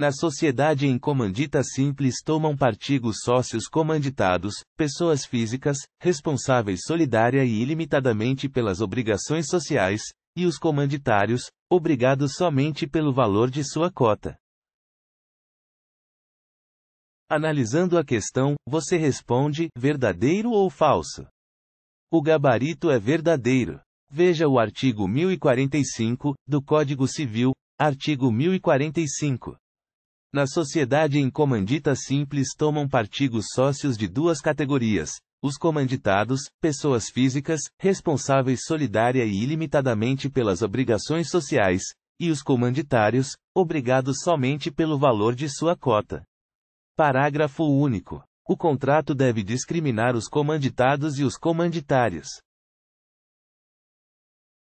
Na sociedade em comandita simples tomam partido sócios comanditados, pessoas físicas, responsáveis solidária e ilimitadamente pelas obrigações sociais, e os comanditários, obrigados somente pelo valor de sua cota. Analisando a questão, você responde: verdadeiro ou falso? O gabarito é verdadeiro. Veja o artigo 1045 do Código Civil, artigo 1045. Na sociedade em comandita simples tomam partido sócios de duas categorias. Os comanditados, pessoas físicas, responsáveis solidária e ilimitadamente pelas obrigações sociais, e os comanditários, obrigados somente pelo valor de sua cota. Parágrafo único. O contrato deve discriminar os comanditados e os comanditários.